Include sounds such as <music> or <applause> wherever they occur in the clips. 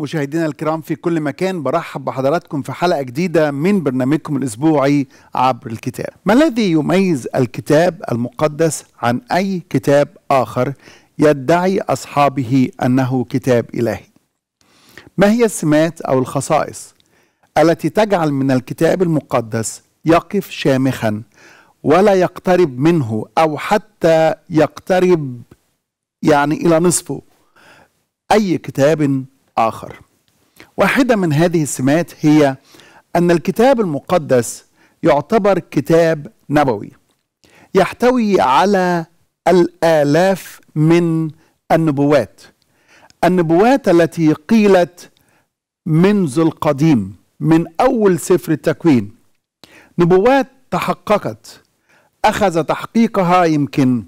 مشاهدينا الكرام في كل مكان برحب بحضراتكم في حلقة جديدة من برنامجكم الأسبوعي عبر الكتاب ما الذي يميز الكتاب المقدس عن أي كتاب آخر يدعي أصحابه أنه كتاب إلهي ما هي السمات أو الخصائص التي تجعل من الكتاب المقدس يقف شامخا ولا يقترب منه أو حتى يقترب يعني إلى نصفه أي كتاب آخر واحدة من هذه السمات هي أن الكتاب المقدس يعتبر كتاب نبوي يحتوي على الآلاف من النبوات النبوات التي قيلت منذ القديم من أول سفر التكوين نبوات تحققت أخذ تحقيقها يمكن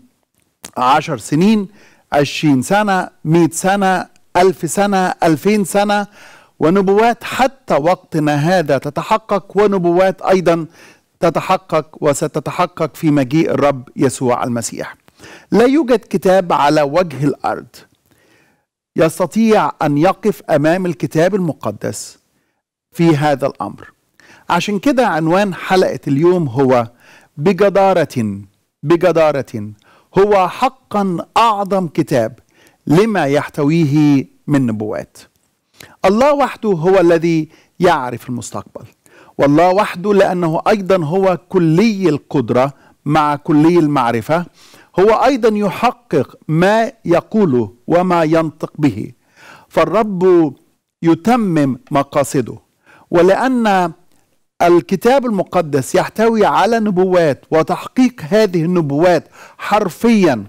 عشر سنين عشرين سنة مئة سنة ألف سنة ألفين سنة ونبوات حتى وقتنا هذا تتحقق ونبوات أيضا تتحقق وستتحقق في مجيء الرب يسوع المسيح لا يوجد كتاب على وجه الأرض يستطيع أن يقف أمام الكتاب المقدس في هذا الأمر عشان كده عنوان حلقة اليوم هو بجدارة بجدارة هو حقا أعظم كتاب لما يحتويه من نبوات الله وحده هو الذي يعرف المستقبل والله وحده لأنه أيضا هو كلي القدرة مع كلي المعرفة هو أيضا يحقق ما يقوله وما ينطق به فالرب يتمم مقاصده ولأن الكتاب المقدس يحتوي على نبوات وتحقيق هذه النبوات حرفيا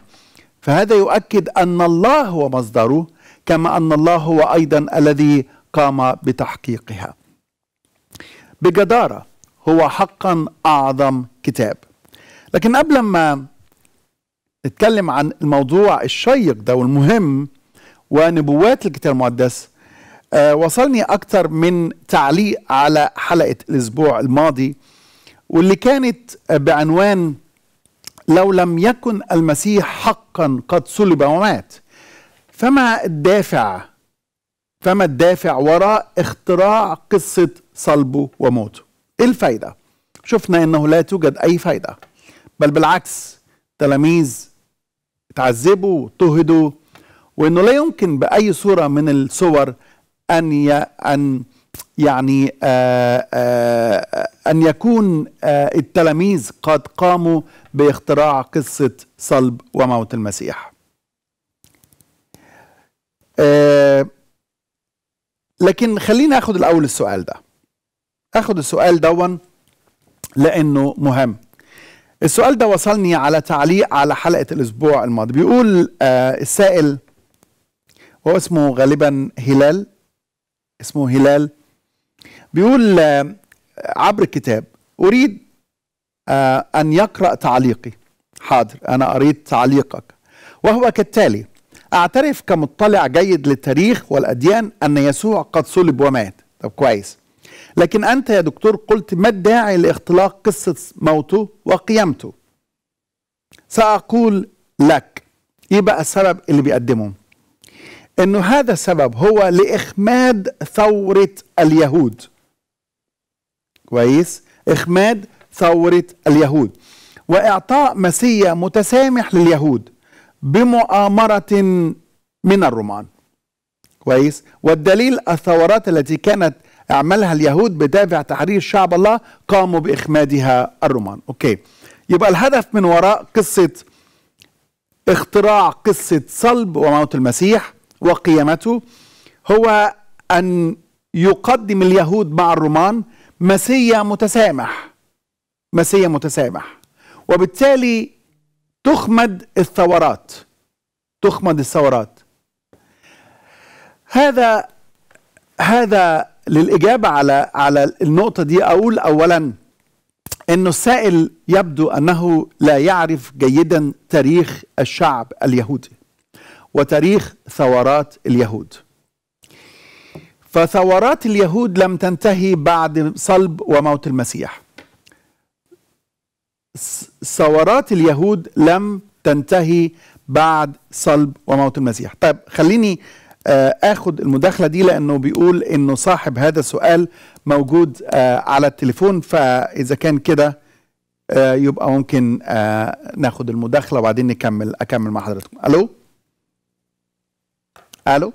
فهذا يؤكد أن الله هو مصدره كما أن الله هو أيضا الذي قام بتحقيقها بجدارة هو حقا أعظم كتاب لكن قبل ما نتكلم عن الموضوع الشيق ده والمهم ونبوات الكتاب المقدس آه، وصلني اكثر من تعليق على حلقة الأسبوع الماضي واللي كانت بعنوان لو لم يكن المسيح حقا قد صلب ومات فما الدافع فما الدافع وراء اختراع قصة صلبه وموته ايه الفايدة شفنا انه لا توجد اي فايدة بل بالعكس تلاميذ تعذبوا واضطهدوا وانه لا يمكن باي صورة من الصور ان ان يعني آآ آه، آآ آه، أن يكون آه، التلاميذ قد قاموا باختراع قصة صلب وموت المسيح لكن خلينا أخذ الأول السؤال ده أخذ السؤال دون لأنه مهم السؤال ده وصلني على تعليق على حلقة الأسبوع الماضي بيقول السائل هو اسمه غالبا هلال اسمه هلال بيقول آه، عبر الكتاب أريد آه، أن يقرأ تعليقي حاضر أنا قريت تعليقك وهو كالتالي أعترف كمطلع جيد للتاريخ والأديان أن يسوع قد صلب ومات طب كويس لكن أنت يا دكتور قلت ما الداعي لاختلاق قصة موته وقيامته سأقول لك إيه بقى السبب اللي بيقدمه أنه هذا السبب هو لإخماد ثورة اليهود كويس إخماد ثورة اليهود وإعطاء مسيا متسامح لليهود بمؤامرة من الرومان كويس والدليل الثورات التي كانت اعملها اليهود بدافع تحرير شعب الله قاموا باخمادها الرومان اوكي يبقى الهدف من وراء قصه اختراع قصه صلب وموت المسيح وقيامته هو ان يقدم اليهود مع الرومان مسيا متسامح مسيا متسامح وبالتالي تخمد الثورات تخمد الثورات هذا هذا للاجابه على على النقطه دي اقول اولا انه السائل يبدو انه لا يعرف جيدا تاريخ الشعب اليهودي وتاريخ ثورات اليهود فثورات اليهود لم تنتهي بعد صلب وموت المسيح ثورات اليهود لم تنتهي بعد صلب وموت المسيح طيب خليني آه، اخد المداخله دي لانه بيقول انه صاحب هذا السؤال موجود آه، على التليفون فاذا كان كده آه، يبقى ممكن ناخد المداخله وبعدين نكمل اكمل مع حضراتكم الو الو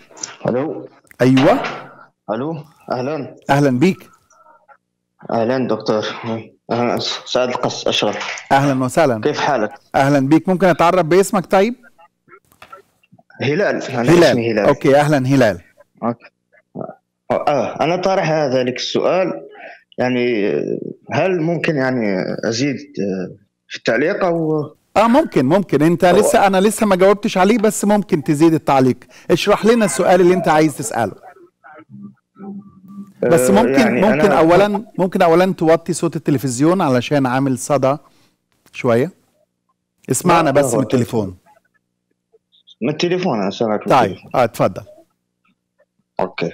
الو ايوه الو اهلا اهلا بيك اهلا دكتور اهلا سعد القص اشرف اهلا وسهلا كيف حالك؟ اهلا بيك ممكن اتعرف باسمك طيب؟ هلال أنا هلال. اسمي هلال اوكي اهلا هلال أوكي. اه انا طارح ذلك السؤال يعني هل ممكن يعني ازيد في التعليق او اه ممكن ممكن انت لسه انا لسه ما جاوبتش عليه بس ممكن تزيد التعليق اشرح لنا السؤال اللي انت عايز تساله بس آه، ممكن يعني ممكن اولا ممكن اولا توطي صوت التلفزيون علشان عامل صدى شويه اسمعنا بس من آه، آه، التليفون من التليفون انا سامعك طيب اه اتفضل اوكي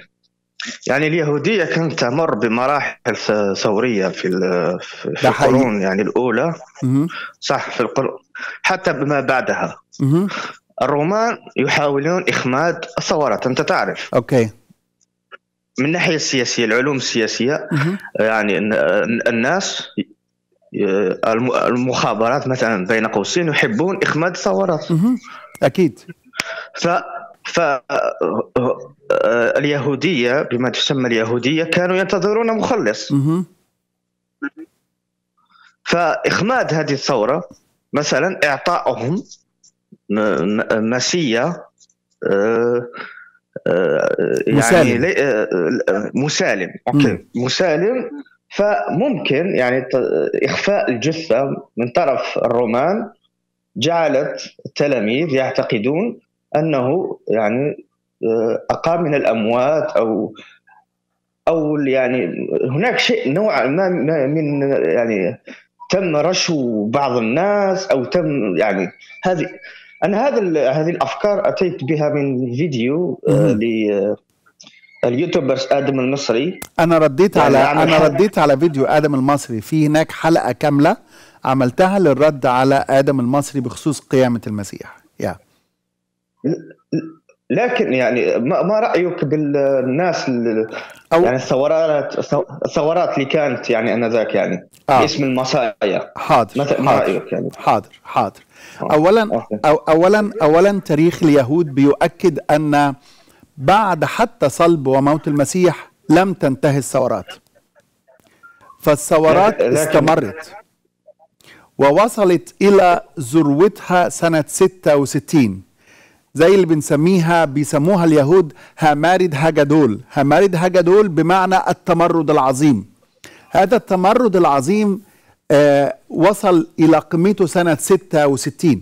يعني اليهودية كانت تمر بمراحل ثورية في في القرون يعني الأولى مم. صح في القرون حتى بما بعدها مم. الرومان يحاولون إخماد الثورات أنت تعرف أوكي من الناحيه السياسيه العلوم السياسيه آه، يعني الناس آه، المخابرات مثلا بين قوسين يحبون اخماد الثورات اكيد ف ف آه، اليهوديه بما تسمى اليهوديه كانوا ينتظرون مخلص فاخماد هذه الثوره مثلا اعطائهم مسيه يعني مسالم آه، مسالم اوكي مم. مسالم فممكن يعني اخفاء الجثه من طرف الرومان جعلت التلاميذ يعتقدون انه يعني آه، اقام من الاموات او او يعني هناك شيء نوعا ما من يعني تم رشو بعض الناس او تم يعني هذه انا هذا هذه الافكار اتيت بها من فيديو آه، ل آه، اليوتيوبرز ادم المصري انا رديت يعني على انا رديت على فيديو ادم المصري في هناك حلقه كامله عملتها للرد على ادم المصري بخصوص قيامه المسيح يا لكن يعني ما رايك بالناس أو يعني الثورات الثورات اللي كانت يعني انذاك يعني آه. اسم المصايا حاضر ما حاضر. رايك يعني حاضر حاضر آه. اولا آه. اولا اولا تاريخ اليهود بيؤكد ان بعد حتى صلب وموت المسيح لم تنتهي الثورات فالثورات استمرت ووصلت إلى ذروتها سنة 66 زي اللي بنسميها بيسموها اليهود هامارد هاجادول هامارد هاجادول بمعنى التمرد العظيم هذا التمرد العظيم آه، وصل إلى قمته سنة 66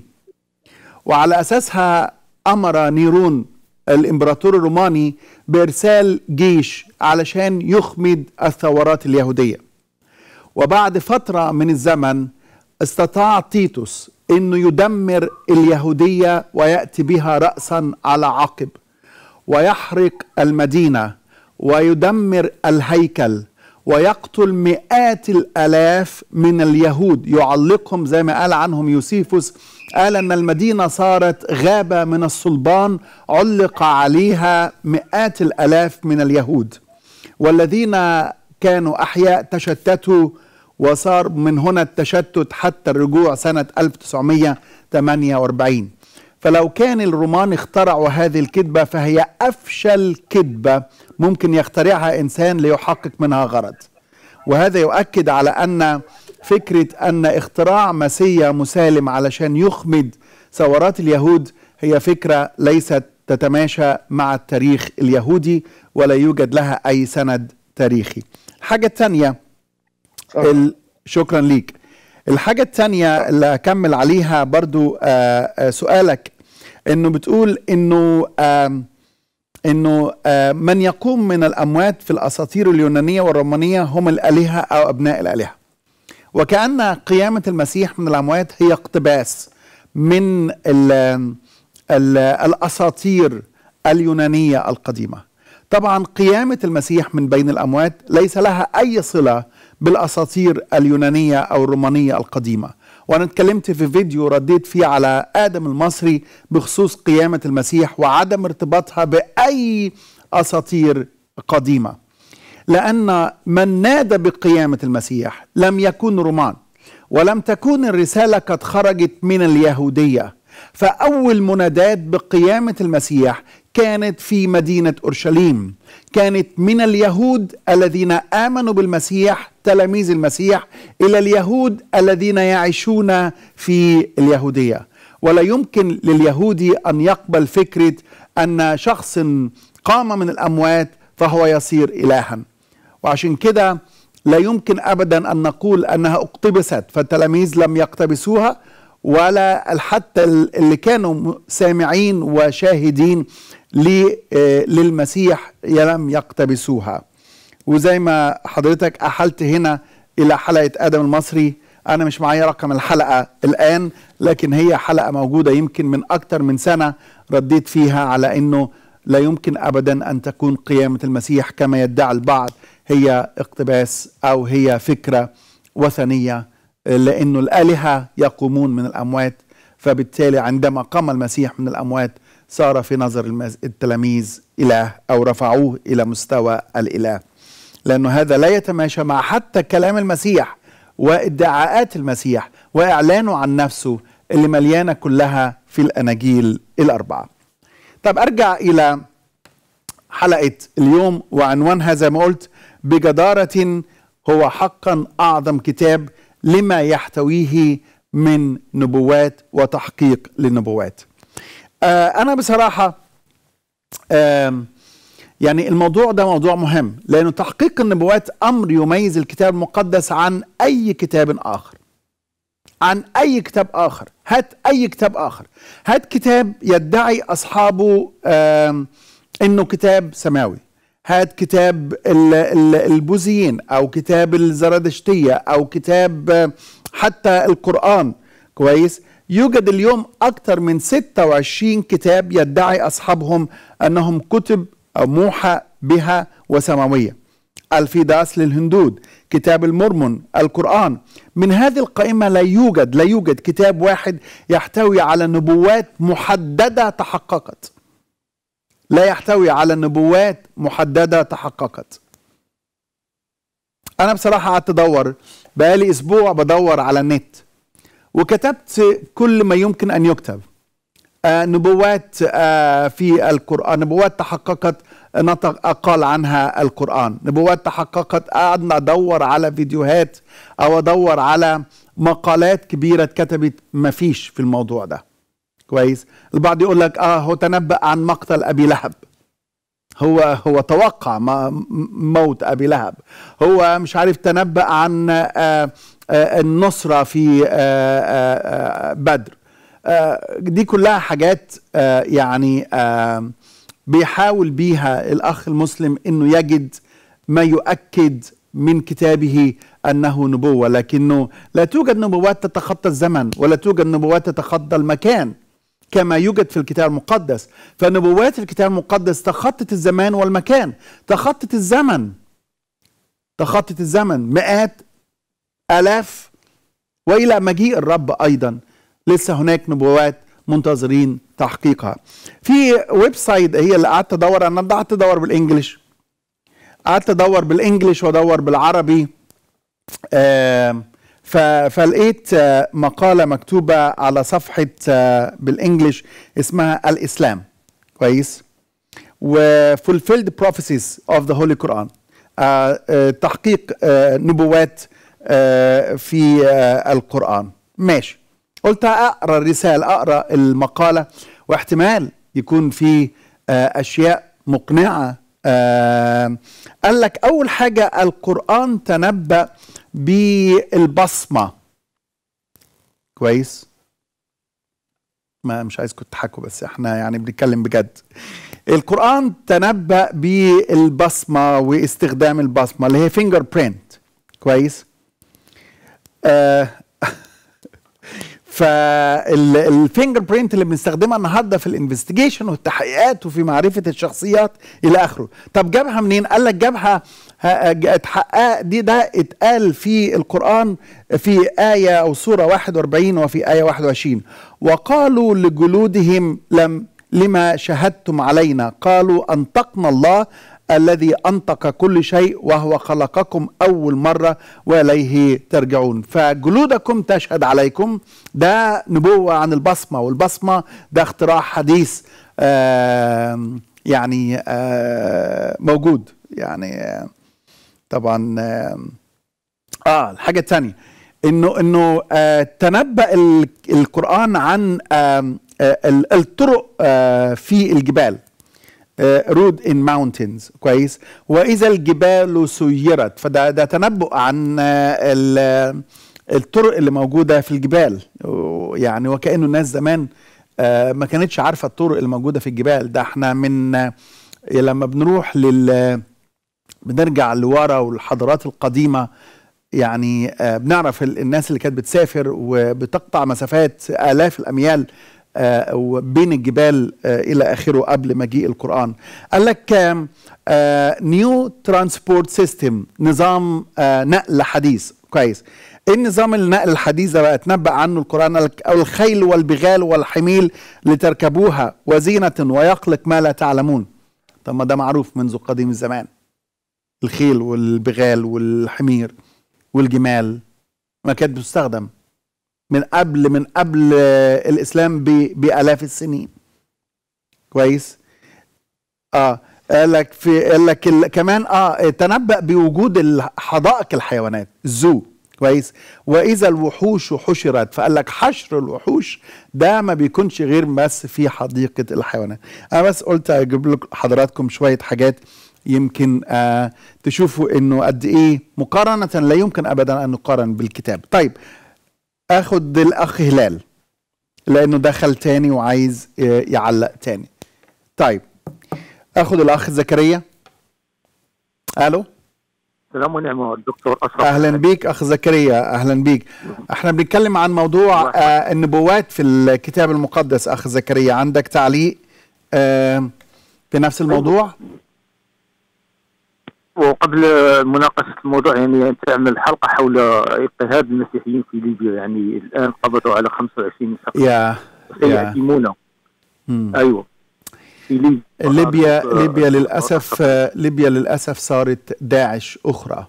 وعلى أساسها أمر نيرون الإمبراطور الروماني بإرسال جيش علشان يخمد الثورات اليهودية وبعد فترة من الزمن استطاع تيتوس أنه يدمر اليهودية ويأتي بها رأسا على عقب ويحرق المدينة ويدمر الهيكل ويقتل مئات الآلاف من اليهود يعلقهم زي ما قال عنهم يوسيفوس قال أن المدينة صارت غابة من الصلبان علق عليها مئات الآلاف من اليهود والذين كانوا أحياء تشتتوا وصار من هنا التشتت حتى الرجوع سنة 1948 فلو كان الرومان اخترعوا هذه الكذبة فهي أفشل كذبة ممكن يخترعها انسان ليحقق منها غرض وهذا يؤكد على ان فكره ان اختراع مسيا مسالم علشان يخمد ثورات اليهود هي فكره ليست تتماشى مع التاريخ اليهودي ولا يوجد لها اي سند تاريخي الحاجه الثانيه ال... شكرا ليك الحاجه الثانيه اللي اكمل عليها برضو آآ آه، آآ آه، سؤالك انه بتقول انه انه آه، من يقوم من الاموات في الاساطير اليونانيه والرومانيه هم الالهه او ابناء الالهه وكان قيامه المسيح من الاموات هي اقتباس من الـ الـ الاساطير اليونانيه القديمه طبعا قيامه المسيح من بين الاموات ليس لها اي صله بالاساطير اليونانيه او الرومانيه القديمه وانا اتكلمت في فيديو رديت فيه على ادم المصري بخصوص قيامه المسيح وعدم ارتباطها باي اساطير قديمه لان من نادى بقيامه المسيح لم يكن رومان ولم تكون الرساله قد خرجت من اليهوديه فاول منادات بقيامه المسيح كانت في مدينة أورشليم كانت من اليهود الذين آمنوا بالمسيح تلاميذ المسيح إلى اليهود الذين يعيشون في اليهودية ولا يمكن لليهودي أن يقبل فكرة أن شخص قام من الأموات فهو يصير إلها وعشان كده لا يمكن أبدا أن نقول أنها اقتبست فالتلاميذ لم يقتبسوها ولا حتى اللي كانوا سامعين وشاهدين آه، للمسيح لم يقتبسوها وزي ما حضرتك أحلت هنا إلى حلقة آدم المصري أنا مش معايا رقم الحلقة الآن لكن هي حلقة موجودة يمكن من أكتر من سنة رديت فيها على أنه لا يمكن أبدا أن تكون قيامة المسيح كما يدعي البعض هي اقتباس أو هي فكرة وثنية لأنه الآلهة يقومون من الأموات فبالتالي عندما قام المسيح من الأموات صار في نظر التلاميذ إله أو رفعوه إلى مستوى الإله لأنه هذا لا يتماشى مع حتى كلام المسيح وادعاءات المسيح وإعلانه عن نفسه اللي مليانة كلها في الأناجيل الأربعة طب أرجع إلى حلقة اليوم وعنوانها زي ما قلت بجدارة هو حقا أعظم كتاب لما يحتويه من نبوات وتحقيق للنبوات آه، انا بصراحه يعني الموضوع ده موضوع مهم لانه تحقيق النبوات امر يميز الكتاب المقدس عن اي كتاب اخر عن اي كتاب اخر هات اي كتاب اخر هات كتاب يدعي اصحابه انه كتاب سماوي هات كتاب البوذيين او كتاب الزرادشتيه او كتاب حتى القران كويس يوجد اليوم أكثر من 26 كتاب يدعي أصحابهم أنهم كتب موحى بها وسماوية الفيداس للهندود كتاب المرمون القرآن من هذه القائمة لا يوجد لا يوجد كتاب واحد يحتوي على نبوات محددة تحققت لا يحتوي على نبوات محددة تحققت أنا بصراحة قعدت أدور بقالي أسبوع بدور على النت وكتبت كل ما يمكن أن يكتب آه، نبوات آه، في القرآن نبوات تحققت نطق قال عنها القرآن نبوات تحققت قعدنا أدور على فيديوهات أو أدور على مقالات كبيرة اتكتبت مفيش في الموضوع ده كويس البعض يقول لك اه هو تنبأ عن مقتل أبي لهب هو هو توقع موت ابي لهب هو مش عارف تنبأ عن آه، آه، النصرة في آه، آه، بدر دي كلها حاجات يعني بيحاول بيها الأخ المسلم أنه يجد ما يؤكد من كتابه أنه نبوة لكنه لا توجد نبوات تتخطى الزمن ولا توجد نبوات تتخطى المكان كما يوجد في الكتاب المقدس فنبوات الكتاب المقدس تخطت الزمان والمكان تخطت الزمن تخطت الزمن مئات آلاف وإلى مجيء الرب أيضا لسه هناك نبوات منتظرين تحقيقها في ويب سايت هي اللي قعدت ادور انا قعدت ادور بالانجلش قعدت ادور بالانجلش وادور بالعربي آه فلقيت مقاله مكتوبه على صفحه آه، بالانجلش اسمها الاسلام كويس وفولفيلد prophecies of the holy قران آه، آه، تحقيق نبوات آه، في آه، القرآن ماشي قلت أقرأ الرسالة أقرأ المقالة واحتمال يكون في آه، أشياء مقنعة قال لك أول حاجة القرآن تنبأ بالبصمة كويس ما مش عايزكم تضحكوا بس احنا يعني بنتكلم بجد القرآن تنبأ بالبصمة واستخدام البصمة اللي هي فينجر برينت كويس آه، <laughs> فالفينجر برينت اللي بنستخدمها النهارده في الانفستيجيشن والتحقيقات وفي معرفه الشخصيات الى اخره طب جابها منين قال لك جابها اتحقق دي ده اتقال في القران في ايه او سوره 41 وفي ايه 21 وقالوا لجلودهم لم لما شهدتم علينا قالوا انطقنا الله الذي أنطق كل شيء وهو خلقكم أول مرة وإليه ترجعون فجلودكم تشهد عليكم ده نبوة عن البصمة والبصمة ده اختراع حديث آه يعني آه موجود يعني آه طبعا اه الحاجة الثانية انه انه آه تنبأ القرآن عن آه الطرق آه في الجبال آه، رود ان ماونتينز كويس واذا الجبال سيرت فده ده تنبؤ عن آه، آه، الطرق اللي موجوده في الجبال يعني وكانه الناس زمان ما كانتش عارفه الطرق اللي موجوده في الجبال ده احنا من لما بنروح لل بنرجع لورا والحضارات القديمه يعني بنعرف الناس اللي كانت بتسافر وبتقطع مسافات الاف الاميال آه، وبين الجبال آه، إلى آخره قبل مجيء القرآن قال لك نيو ترانسبورت سيستم نظام آه، نقل حديث كويس ايه نظام النقل الحديث ده بقى اتنبأ عنه القرآن الخيل والبغال والحميل لتركبوها وزينة ويقلق ما لا تعلمون طب ما ده معروف منذ قديم الزمان الخيل والبغال والحمير والجمال ما كانت بتستخدم من قبل من قبل الاسلام بالاف السنين كويس اه قال لك في قال لك كمان اه تنبأ بوجود حدائق الحيوانات الزو كويس واذا الوحوش حشرت فقال لك حشر الوحوش ده ما بيكونش غير بس في حديقه الحيوانات انا بس قلت اجيب لك حضراتكم شويه حاجات يمكن آه تشوفوا انه قد ايه مقارنه لا يمكن ابدا ان نقارن بالكتاب طيب اخد الاخ هلال لانه دخل تاني وعايز آه، يعلق تاني طيب اخد الاخ زكريا الو السلام ونعمة الدكتور أشرف أهلا بيك أخ زكريا أهلا بيك احنا بنتكلم عن موضوع آه النبوات في الكتاب المقدس أخ زكريا عندك تعليق آه في نفس الموضوع؟ أيوة. وقبل مناقشه الموضوع يعني تعمل حلقه حول اضطهاد المسيحيين في ليبيا يعني الان قبضوا على 25 شخص يا سيحكمون ايوه ليبيا ليبيا للاسف ليبيا للاسف صارت داعش اخرى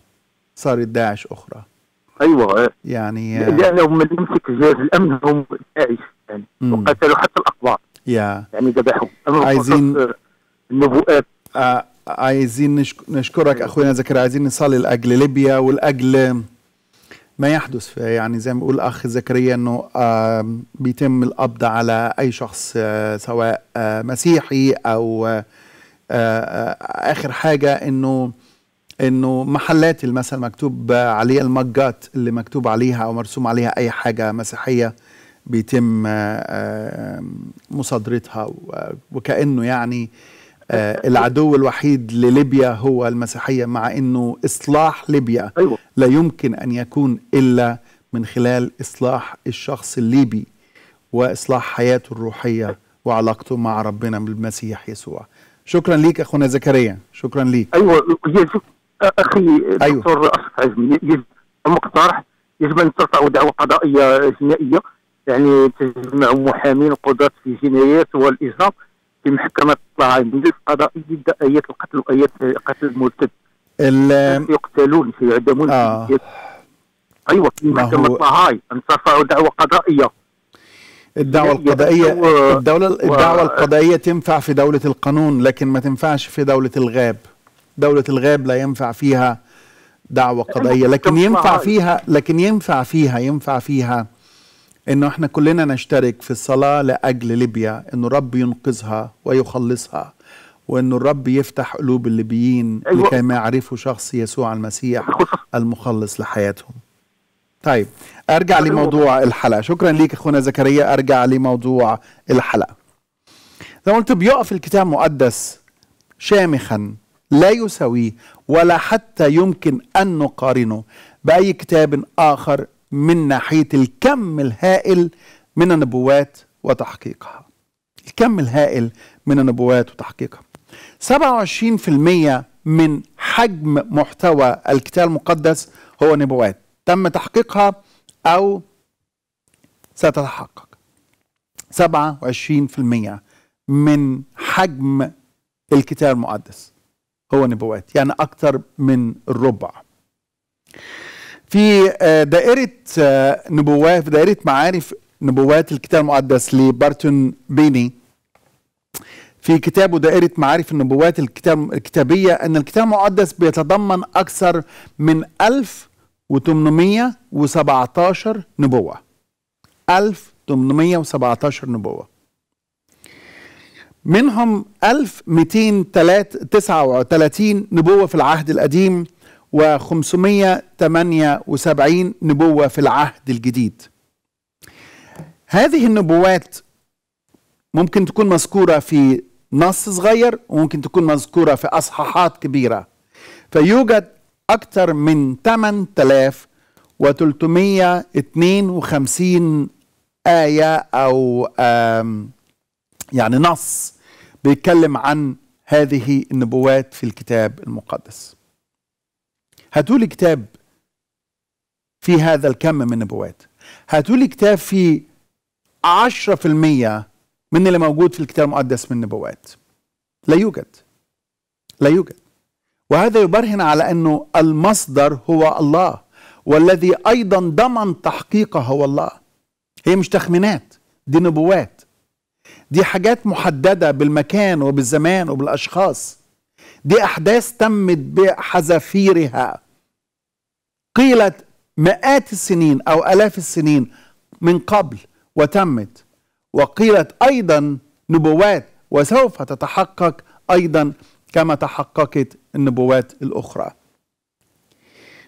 صارت داعش اخرى ايوه يعني لانهم من يمسك جهاز الامن هم داعش يعني وقتلوا حتى الاقباط يا يعني ذبحوا عايزين النبوءات آه عايزين نشكرك اخونا زكريا عايزين نصلي لاجل ليبيا ولاجل ما يحدث في يعني زي ما بيقول اخ زكريا انه بيتم القبض على اي شخص آه، سواء آه، مسيحي او آه، اخر حاجه انه انه محلات المثل مكتوب عليها المجات اللي مكتوب عليها او مرسوم عليها اي حاجه مسيحيه بيتم مصادرتها وكانه يعني آه، العدو الوحيد لليبيا هو المسيحية مع أنه إصلاح ليبيا أيوة. لا يمكن أن يكون إلا من خلال إصلاح الشخص الليبي وإصلاح حياته الروحية وعلاقته مع ربنا بالمسيح يسوع شكرا ليك أخونا زكريا شكرا ليك أيوة أخي أيوة. دكتور أشرف عزمي يجب مقترح يجب أن ترفع دعوة قضائية جنائية يعني تجمع محامين قضاة في الجنايات والإجرام في محكمه الطاعون في القضاء ضد ايات القتل وايات قتل المرتد يقتلون فيعدمون آه. ايوه في محكمه الطهاي ان ترفعوا دعوه قضائيه الدعوة يعني القضائية الدولة الدعوة القضائية تنفع في دولة القانون لكن ما تنفعش في دولة الغاب دولة الغاب لا ينفع فيها دعوة قضائية لكن ينفع فيها لكن ينفع فيها ينفع فيها انه احنا كلنا نشترك في الصلاه لاجل ليبيا انه الرب ينقذها ويخلصها وانه الرب يفتح قلوب الليبيين أيوة. لكي ما يعرفوا شخص يسوع المسيح المخلص لحياتهم طيب ارجع لموضوع الحلقه شكرا ليك اخونا زكريا ارجع لموضوع الحلقه لو قلت بيقف الكتاب المقدس شامخا لا يساويه ولا حتى يمكن ان نقارنه باي كتاب اخر من ناحية الكم الهائل من النبوات وتحقيقها الكم الهائل من النبوات وتحقيقها 27% من حجم محتوى الكتاب المقدس هو نبوات تم تحقيقها أو ستتحقق 27% من حجم الكتاب المقدس هو نبوات يعني أكثر من الربع في آه، دائرة آه، نبوات في دائرة معارف نبوات الكتاب المقدس لبارتون بيني في كتابه دائرة معارف النبوات الكتاب الكتابية أن الكتاب المقدس بيتضمن أكثر من 1817 نبوة 1817 نبوة منهم 1239 نبوة في العهد القديم و578 نبوة في العهد الجديد هذه النبوات ممكن تكون مذكورة في نص صغير وممكن تكون مذكورة في أصحاحات كبيرة فيوجد أكثر من 8352 آية أو يعني نص بيتكلم عن هذه النبوات في الكتاب المقدس هاتوا لي كتاب في هذا الكم من النبوات هاتوا لي كتاب في 10% من اللي موجود في الكتاب المقدس من النبوات لا يوجد لا يوجد وهذا يبرهن على انه المصدر هو الله والذي ايضا ضمن تحقيقه هو الله هي مش تخمينات دي نبوات دي حاجات محدده بالمكان وبالزمان وبالاشخاص دي احداث تمت بحذافيرها قيلت مئات السنين أو ألاف السنين من قبل وتمت وقيلت أيضا نبوات وسوف تتحقق أيضا كما تحققت النبوات الأخرى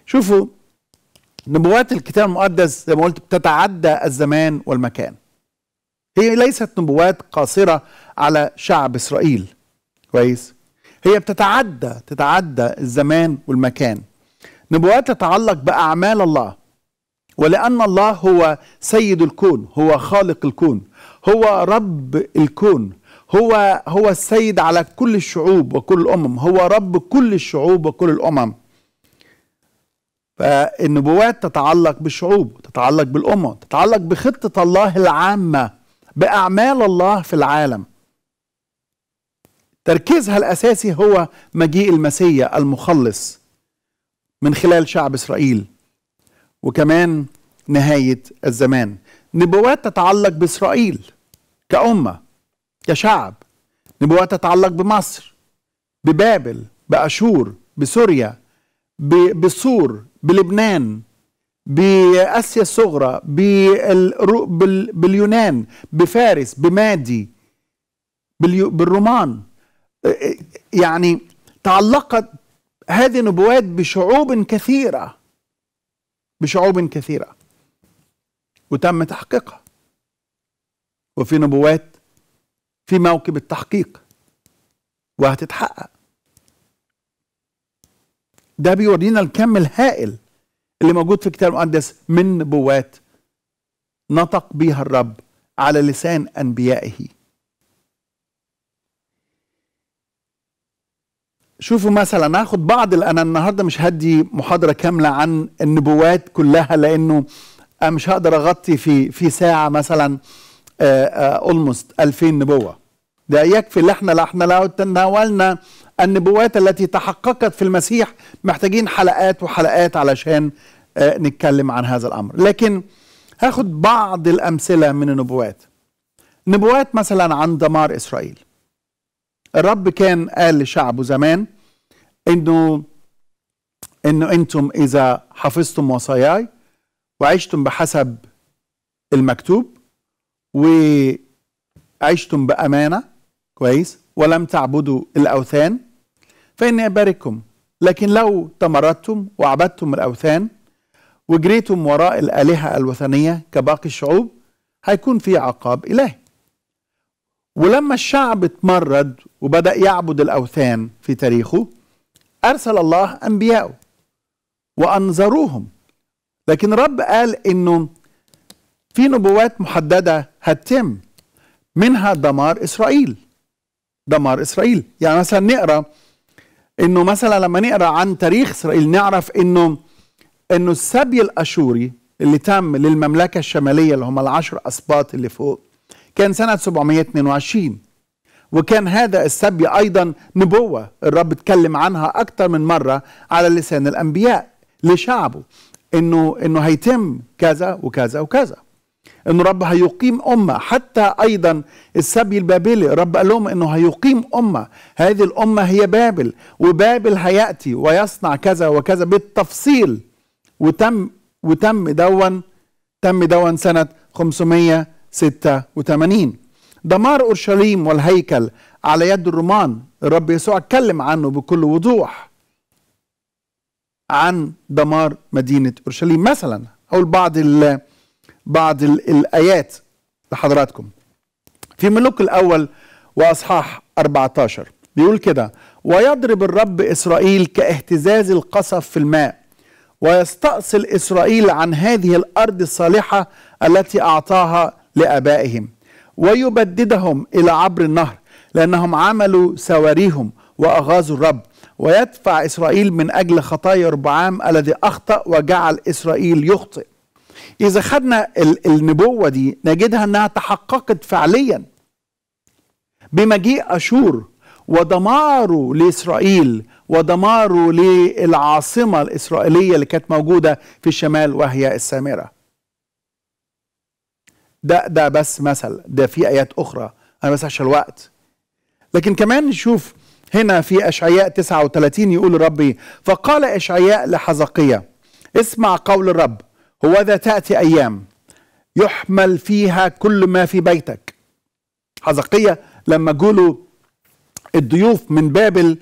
شوفوا نبوات الكتاب المقدس زي ما قلت بتتعدى الزمان والمكان هي ليست نبوات قاصرة على شعب إسرائيل كويس هي بتتعدى تتعدى الزمان والمكان نبوات تتعلق بأعمال الله ولأن الله هو سيد الكون هو خالق الكون هو رب الكون هو هو السيد على كل الشعوب وكل الأمم هو رب كل الشعوب وكل الأمم فالنبوات تتعلق بالشعوب تتعلق بالأمم تتعلق بخطة الله العامة بأعمال الله في العالم تركيزها الأساسي هو مجيء المسيح المخلص من خلال شعب اسرائيل وكمان نهايه الزمان نبوات تتعلق باسرائيل كامه كشعب نبوات تتعلق بمصر ببابل باشور بسوريا بالصور بلبنان باسيا الصغرى باليونان بفارس بمادي بالرومان يعني تعلقت هذه نبوات بشعوب كثيرة بشعوب كثيرة وتم تحقيقها وفي نبوات في موكب التحقيق وهتتحقق ده بيورينا الكم الهائل اللي موجود في الكتاب المقدس من نبوات نطق بها الرب على لسان انبيائه شوفوا مثلا هاخد بعض انا النهارده مش هدي محاضره كامله عن النبوات كلها لانه انا مش هقدر اغطي في في ساعه مثلا اولموست آه، آه، 2000 نبوه ده يكفي اللي احنا احنا لو تناولنا النبوات التي تحققت في المسيح محتاجين حلقات وحلقات علشان آه، نتكلم عن هذا الامر لكن هاخد بعض الامثله من النبوات نبوات مثلا عن دمار اسرائيل الرب كان قال لشعبه زمان انه انه انتم اذا حفظتم وصاياي وعشتم بحسب المكتوب وعشتم بامانه كويس ولم تعبدوا الاوثان فاني ابارككم لكن لو تمردتم وعبدتم الاوثان وجريتم وراء الالهه الوثنيه كباقي الشعوب هيكون في عقاب الهي ولما الشعب اتمرد وبدأ يعبد الأوثان في تاريخه أرسل الله أنبياءه وأنذروهم لكن رب قال إنه في نبوات محددة هتتم منها دمار إسرائيل دمار إسرائيل يعني مثلا نقرأ إنه مثلا لما نقرأ عن تاريخ إسرائيل نعرف إنه إنه السبي الأشوري اللي تم للمملكة الشمالية اللي هم العشر أسباط اللي فوق كان سنة 722 وكان هذا السبي أيضا نبوة الرب اتكلم عنها أكثر من مرة على لسان الأنبياء لشعبه إنه, إنه هيتم كذا وكذا وكذا إنه رب هيقيم أمة حتى أيضا السبي البابلي رب قال لهم إنه هيقيم أمة هذه الأمة هي بابل وبابل هيأتي ويصنع كذا وكذا بالتفصيل وتم وتم دون تم دون سنة 500 86 دمار أورشليم والهيكل على يد الرومان الرب يسوع اتكلم عنه بكل وضوح عن دمار مدينة أورشليم مثلا أقول بعض ال بعض الآيات لحضراتكم في ملوك الأول وأصحاح 14 بيقول كده ويضرب الرب إسرائيل كاهتزاز القصف في الماء ويستأصل إسرائيل عن هذه الأرض الصالحة التي أعطاها لآبائهم ويبددهم إلى عبر النهر لأنهم عملوا سواريهم وأغاظوا الرب ويدفع إسرائيل من أجل خطايا ربعام الذي أخطأ وجعل إسرائيل يخطئ إذا خدنا النبوة دي نجدها أنها تحققت فعليا بمجيء أشور ودماره لإسرائيل ودماره للعاصمة الإسرائيلية اللي كانت موجودة في الشمال وهي السامرة ده ده بس مثل ده في ايات اخرى انا بس عشان الوقت لكن كمان نشوف هنا في اشعياء 39 يقول ربي فقال اشعياء لحزقية اسمع قول الرب هوذا تاتي ايام يحمل فيها كل ما في بيتك حزقية لما جولوا الضيوف من بابل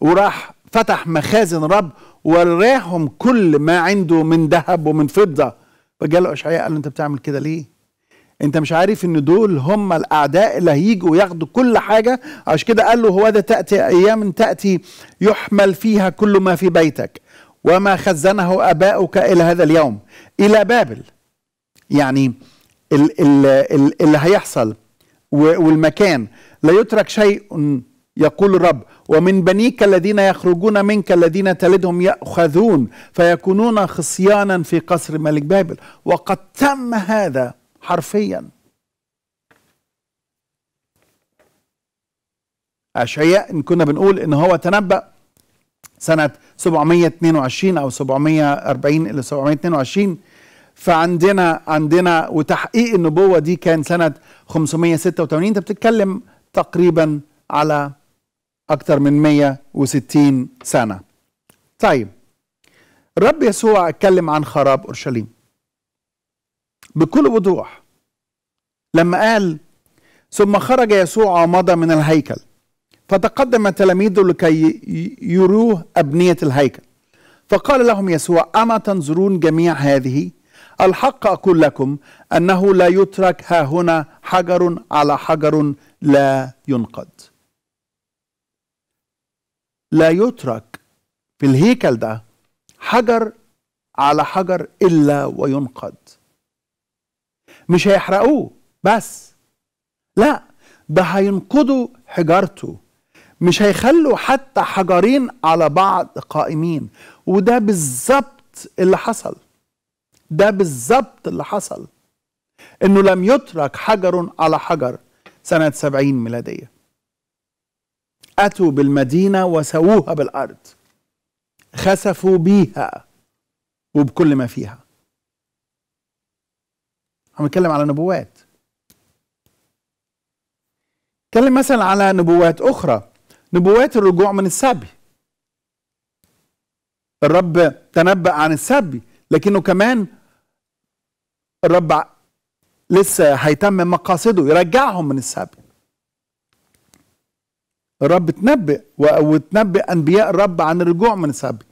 وراح فتح مخازن رب وراهم كل ما عنده من ذهب ومن فضة له اشعياء قال له انت بتعمل كده ليه انت مش عارف ان دول هم الاعداء اللي هيجوا ياخدوا كل حاجه عشان كده قال له هو ده تاتي ايام تاتي يحمل فيها كل ما في بيتك وما خزنه اباؤك الى هذا اليوم الى بابل يعني ال ال ال اللي هيحصل والمكان لا يترك شيء يقول الرب ومن بنيك الذين يخرجون منك الذين تلدهم يأخذون فيكونون خصيانا في قصر ملك بابل وقد تم هذا حرفيا أشعياء إن كنا بنقول إن هو تنبأ سنة 722 أو 740 إلى 722 فعندنا عندنا وتحقيق النبوة دي كان سنة 586 أنت بتتكلم تقريبا على أكثر من 160 سنة طيب الرب يسوع اتكلم عن خراب أورشليم بكل وضوح لما قال ثم خرج يسوع ومضى من الهيكل فتقدم تلاميذه لكي يروه أبنية الهيكل فقال لهم يسوع أما تنظرون جميع هذه الحق أقول لكم أنه لا يترك ها هنا حجر على حجر لا ينقض لا يترك في الهيكل ده حجر على حجر إلا وينقض مش هيحرقوه بس لا ده هينقضوا حجارته مش هيخلوا حتى حجرين على بعض قائمين وده بالظبط اللي حصل ده بالظبط اللي حصل انه لم يترك حجر على حجر سنة سبعين ميلادية أتوا بالمدينة وسووها بالأرض خسفوا بيها وبكل ما فيها احنا بنتكلم على نبوات نتكلم مثلا على نبوات اخرى نبوات الرجوع من السبي الرب تنبأ عن السبي لكنه كمان الرب لسه هيتمم مقاصده يرجعهم من السبي الرب تنبئ وتنبئ انبياء الرب عن الرجوع من السبي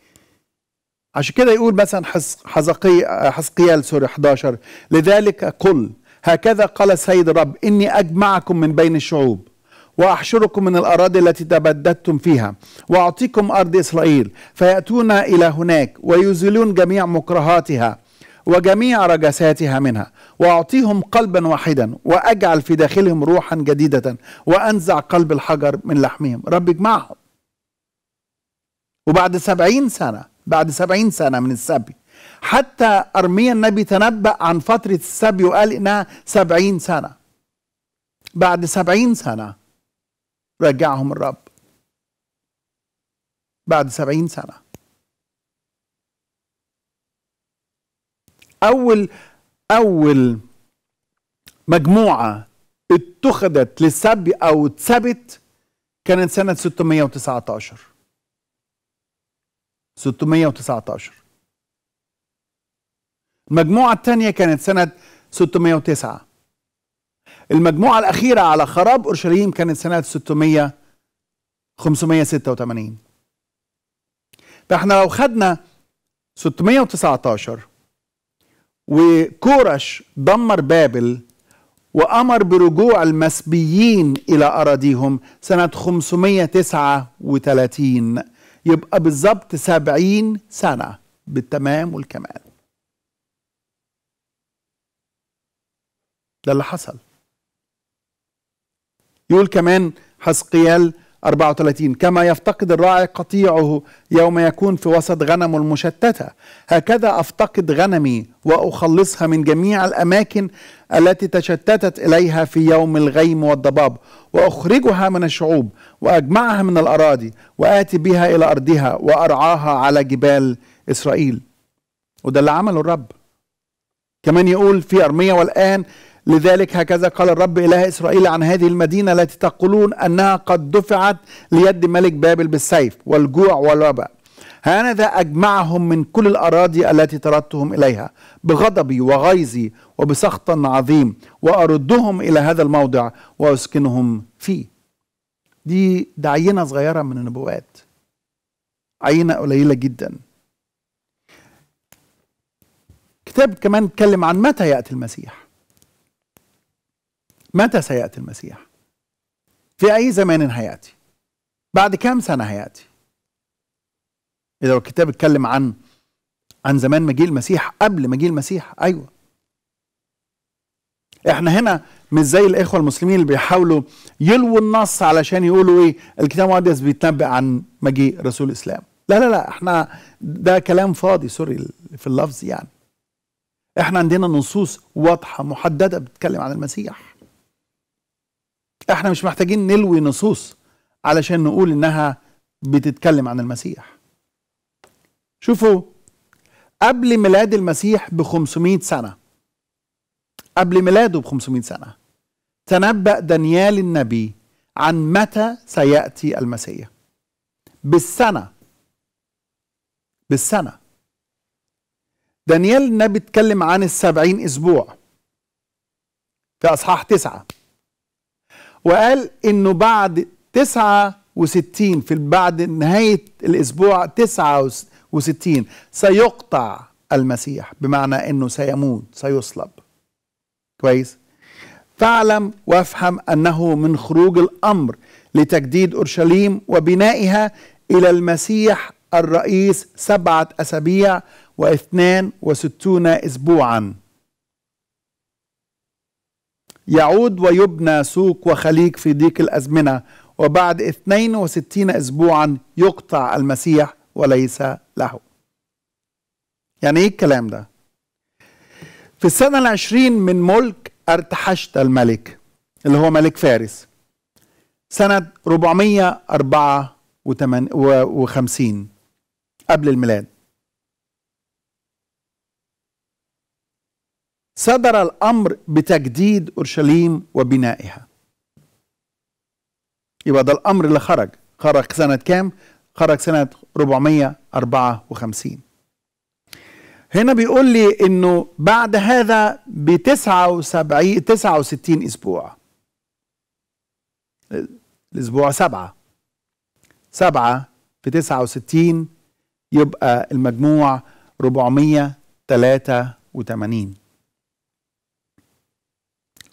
عشان كده يقول مثلا حزقي حزقيال سوري 11 لذلك قل هكذا قال السيد الرب إني أجمعكم من بين الشعوب وأحشركم من الأراضي التي تبددتم فيها وأعطيكم أرض إسرائيل فيأتون إلى هناك ويزيلون جميع مكرهاتها وجميع رجساتها منها وأعطيهم قلبا واحدا وأجعل في داخلهم روحا جديدة وأنزع قلب الحجر من لحمهم رب اجمعهم وبعد سبعين سنة بعد سبعين سنة من السبي حتى أرميا النبي تنبأ عن فترة السبي وقال إنها سبعين سنة بعد سبعين سنة رجعهم الرب بعد سبعين سنة أول أول مجموعة اتخذت للسبي أو اتسبت كانت سنة 619 619 المجموعة الثانية كانت سنة 609 المجموعة الأخيرة على خراب أورشليم كانت سنة 600 586 فاحنا لو خدنا 619 وكورش دمر بابل وأمر برجوع المسبيين إلى أراضيهم سنة 539 يبقى بالظبط سبعين سنة بالتمام والكمال ده اللي حصل يقول كمان حسقيال 34 كما يفتقد الراعي قطيعه يوم يكون في وسط غنمه المشتتة هكذا أفتقد غنمي وأخلصها من جميع الأماكن التي تشتتت إليها في يوم الغيم والضباب وأخرجها من الشعوب وأجمعها من الأراضي وآتي بها إلى أرضها وأرعاها على جبال إسرائيل وده اللي عمله الرب كمان يقول في أرمية والآن لذلك هكذا قال الرب إله إسرائيل عن هذه المدينة التي تقولون أنها قد دفعت ليد ملك بابل بالسيف والجوع والوباء هانذا أجمعهم من كل الأراضي التي طردتهم إليها بغضبي وغيظي وبسخط عظيم وأردهم إلى هذا الموضع وأسكنهم فيه دي ده عينة صغيرة من النبوات عينة قليلة جدا كتاب كمان اتكلم عن متى يأتي المسيح متى سيأتي المسيح؟ في أي زمان هيأتي؟ بعد كام سنة هيأتي؟ إذا الكتاب اتكلم عن عن زمان مجيء المسيح قبل مجيء المسيح أيوه احنا هنا مش زي الاخوه المسلمين اللي بيحاولوا يلووا النص علشان يقولوا ايه الكتاب المقدس بيتنبأ عن مجيء رسول الاسلام لا لا لا احنا ده كلام فاضي سوري في اللفظ يعني احنا عندنا نصوص واضحه محدده بتتكلم عن المسيح احنا مش محتاجين نلوي نصوص علشان نقول انها بتتكلم عن المسيح شوفوا قبل ميلاد المسيح ب 500 سنه قبل ميلاده ب 500 سنه تنبأ دانيال النبي عن متى سيأتي المسيح بالسنة بالسنة دانيال النبي اتكلم عن السبعين أسبوع في أصحاح تسعة وقال انه بعد 69 في بعد نهايه الاسبوع 69 سيقطع المسيح بمعنى انه سيموت سيصلب كويس فاعلم وافهم انه من خروج الامر لتجديد اورشليم وبنائها الى المسيح الرئيس سبعه اسابيع واثنان وستون اسبوعا يعود ويبنى سوق وخليج في ضيق الأزمنة وبعد 62 أسبوعا يقطع المسيح وليس له يعني إيه الكلام ده؟ في السنة العشرين من ملك أرتحشت الملك اللي هو ملك فارس سنة 454 قبل الميلاد صدر الأمر بتجديد أورشليم وبنائها يبقى ده الأمر اللي خرج خرج سنة كام؟ خرج سنة 454 هنا بيقول لي انه بعد هذا ب 79 69 اسبوع الاسبوع سبعة سبعة في 69 يبقى المجموع 483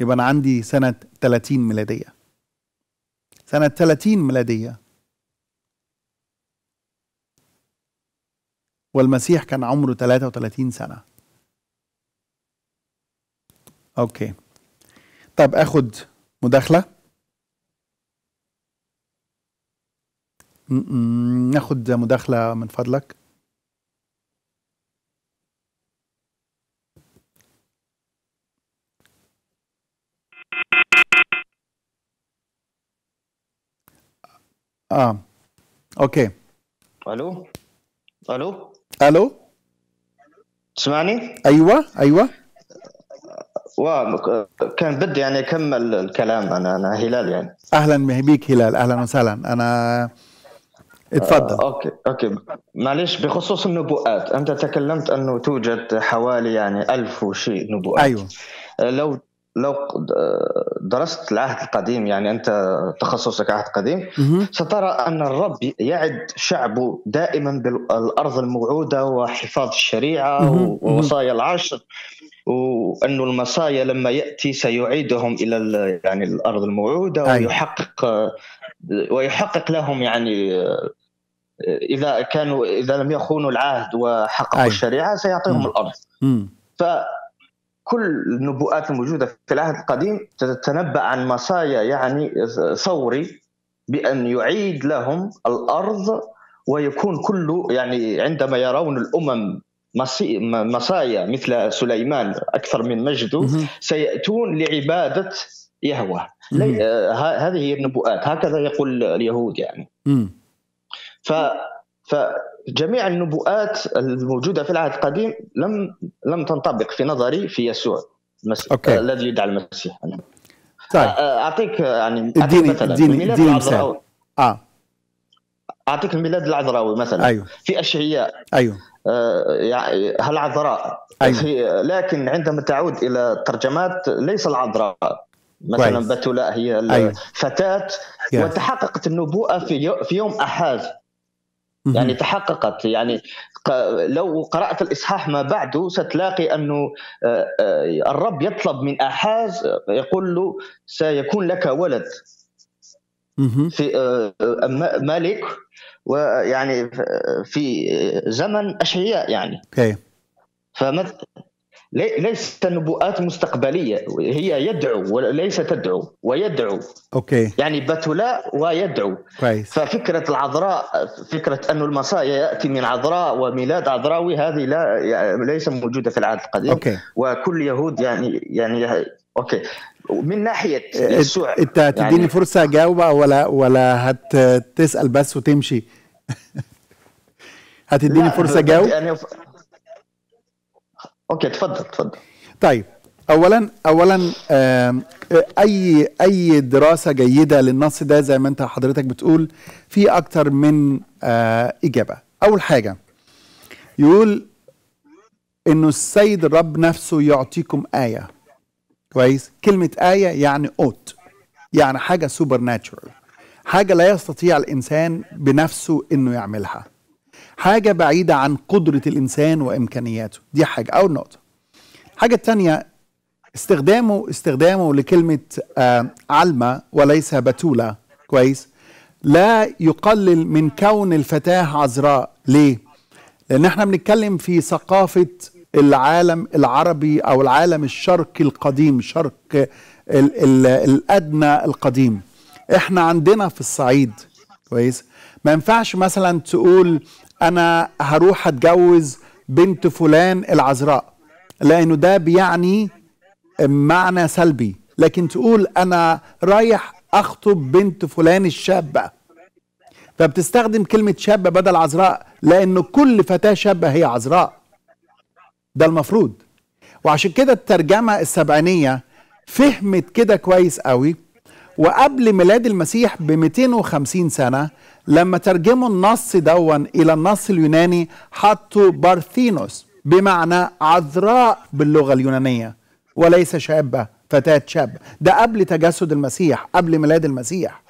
يبقى أنا عندي سنة 30 ميلادية سنة 30 ميلادية والمسيح كان عمره 33 سنة أوكي طب أخد مداخلة ناخد مداخلة من فضلك اه اوكي الو الو الو تسمعني؟ ايوه ايوه كان بدي يعني اكمل الكلام انا انا هلال يعني اهلا بك هلال اهلا وسهلا انا اتفضل آه، اوكي اوكي معلش بخصوص النبوءات انت تكلمت انه توجد حوالي يعني ألف وشيء نبوءات ايوه آه، لو لو درست العهد القديم يعني انت تخصصك عهد قديم سترى ان الرب يعد شعبه دائما بالارض الموعوده وحفاظ الشريعه ووصايا العشر وأن المصايا لما ياتي سيعيدهم الى يعني الارض الموعوده أيوه. ويحقق ويحقق لهم يعني اذا كانوا اذا لم يخونوا العهد وحققوا أيوه. الشريعه سيعطيهم الارض ف كل النبوءات الموجوده في العهد القديم تتنبا عن مصايا يعني ثوري بان يعيد لهم الارض ويكون كله يعني عندما يرون الامم مصايا مثل سليمان اكثر من مجده سياتون لعباده يهوه آه، هذه هي النبوءات هكذا يقول اليهود يعني ف ف جميع النبوءات الموجوده في العهد القديم لم لم تنطبق في نظري في يسوع المسيح آه، الذي يدعى المسيح طيب آه، آه، اعطيك يعني مثلا الديني الديني مثال اه اعطيك الميلاد العذراوي مثلا أيوه. في اشعياء ايوه آه العذراء أيوه. لكن عندما تعود الى الترجمات ليس العذراء مثلا بتولاء هي أيوه. وتحققت النبوءه في, في يوم احاز يعني تحققت يعني لو قرأت الإصحاح ما بعده ستلاقي أنه آه، آه، الرب يطلب من أحاز آه، يقول له سيكون لك ولد في ملك ويعني في زمن أشعياء يعني okay. فمث ليس نبوءات مستقبليه هي يدعو وليس تدعو ويدعو اوكي يعني بتلاء ويدعو كويس ففكره العذراء فكره انه المصايا ياتي من عذراء وميلاد عذراوي هذه لا يعني ليس موجوده في العهد القديم أوكي. وكل يهود يعني يعني اوكي من ناحيه إيه، يسوع انت تديني يعني فرصه اجاوب ولا ولا هتسال بس وتمشي <laughs> هتديني فرصه اجاوب يعني اوكي تفضل تفضل طيب اولا اولا اي اي دراسه جيده للنص ده زي ما انت حضرتك بتقول في اكتر من آه، اجابه اول حاجه يقول انه السيد الرب نفسه يعطيكم ايه كويس كلمه ايه يعني اوت يعني حاجه سوبر ناتشورال حاجه لا يستطيع الانسان بنفسه انه يعملها حاجة بعيدة عن قدرة الإنسان وإمكانياته دي حاجة أول نقطة الحاجة الثانية استخدامه استخدامه لكلمة آه، علمة وليس بتولة كويس لا يقلل من كون الفتاة عذراء ليه؟ لأن احنا بنتكلم في ثقافة العالم العربي أو العالم الشرقي القديم شرق ال ال الأدنى القديم احنا عندنا في الصعيد كويس ما ينفعش مثلا تقول انا هروح اتجوز بنت فلان العذراء لانه ده بيعني معنى سلبي لكن تقول انا رايح اخطب بنت فلان الشابه فبتستخدم كلمه شابه بدل عذراء لانه كل فتاه شابه هي عذراء ده المفروض وعشان كده الترجمه السبعينيه فهمت كده كويس قوي وقبل ميلاد المسيح ب 250 سنه لما ترجموا النص دون إلى النص اليوناني حطوا بارثينوس بمعنى عذراء باللغة اليونانية وليس شابة فتاة شابة ده قبل تجسد المسيح قبل ميلاد المسيح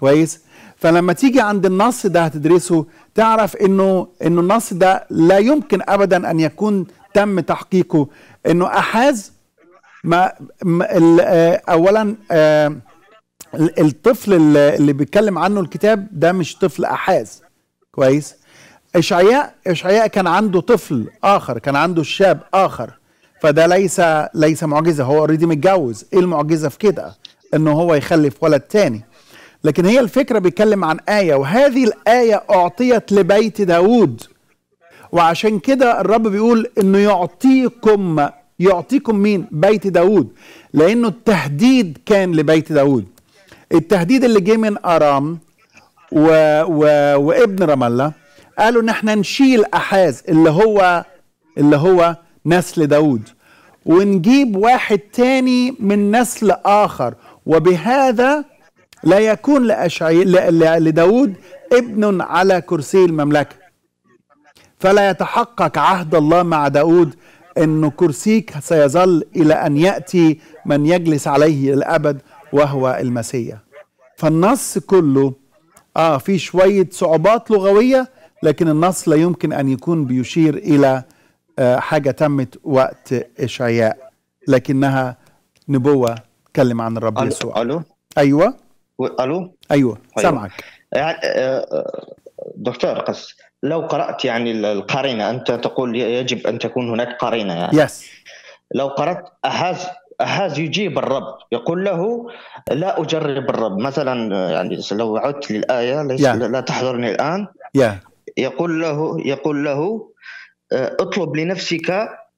كويس فلما تيجي عند النص ده هتدرسه تعرف انه انه النص ده لا يمكن ابدا ان يكون تم تحقيقه انه احاز ما, آه، اولا آه، الطفل اللي بيتكلم عنه الكتاب ده مش طفل احاز كويس اشعياء اشعياء كان عنده طفل اخر كان عنده شاب اخر فده ليس ليس معجزه هو اوريدي متجوز ايه المعجزه في كده انه هو يخلف ولد تاني لكن هي الفكره بيتكلم عن ايه وهذه الايه اعطيت لبيت داوود وعشان كده الرب بيقول انه يعطيكم يعطيكم مين بيت داوود لانه التهديد كان لبيت داوود التهديد اللي جه من ارام و... و... وابن رام الله قالوا ان احنا نشيل احاز اللي هو اللي هو نسل داود ونجيب واحد تاني من نسل اخر وبهذا لا يكون لأشعي... ل... لداود ابن على كرسي المملكه فلا يتحقق عهد الله مع داود أن كرسيك سيظل إلى أن يأتي من يجلس عليه الأبد وهو المسيا فالنص كله اه في شويه صعوبات لغويه لكن النص لا يمكن ان يكون بيشير الى آه حاجه تمت وقت اشعياء لكنها نبوه تكلم عن الرب يسوع الو ايوه الو ايوه طيب. سامعك يعني دكتور قص لو قرات يعني القرينه انت تقول يجب ان تكون هناك قرينه يعني يس yes. لو قرات احاز هاز يجيب الرب يقول له لا اجرب الرب مثلا يعني لو عدت للايه ليس yeah. لا تحضرني الان yeah. يقول له يقول له آه، اطلب لنفسك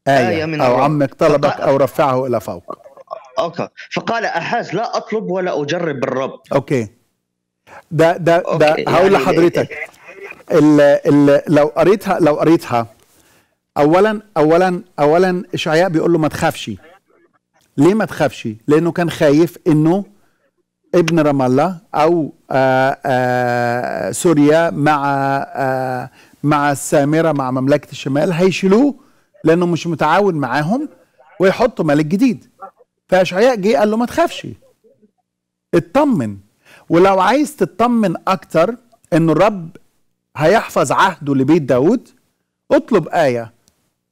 آية, آية من أو الرب. عمك طلبك فقال... أو رفعه إلى فوق أوكي فقال أحاز لا أطلب ولا أجرب الرب أوكي ده ده أوكي. ده هقول يعني لحضرتك ال ال لو قريتها لو قريتها أولا أولا أولا إشعياء بيقول له ما تخافش ليه ما تخافش لانه كان خايف انه ابن رام الله او آآ آه، آآ آه، سوريا مع آآ آه، مع السامره مع مملكه الشمال هيشيلوه لانه مش متعاون معاهم ويحطوا ملك جديد فاشعياء جه قال له ما تخافش اطمن ولو عايز تطمن اكتر ان الرب هيحفظ عهده لبيت داود اطلب ايه